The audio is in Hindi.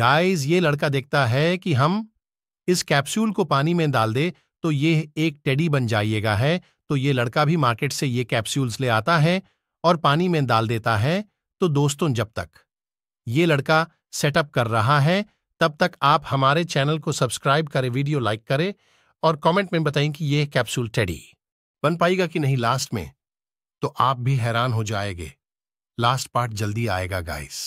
गाइस ये लड़का देखता है कि हम इस कैप्सूल को पानी में डाल दे तो ये एक टेडी बन जाइएगा है तो ये लड़का भी मार्केट से ये कैप्सूल्स ले आता है और पानी में डाल देता है तो दोस्तों जब तक ये लड़का सेटअप कर रहा है तब तक आप हमारे चैनल को सब्सक्राइब करें वीडियो लाइक करें और कमेंट में बताएं कि यह कैप्सूल टेडी बन पाएगा कि नहीं लास्ट में तो आप भी हैरान हो जाएंगे लास्ट पार्ट जल्दी आएगा गाइस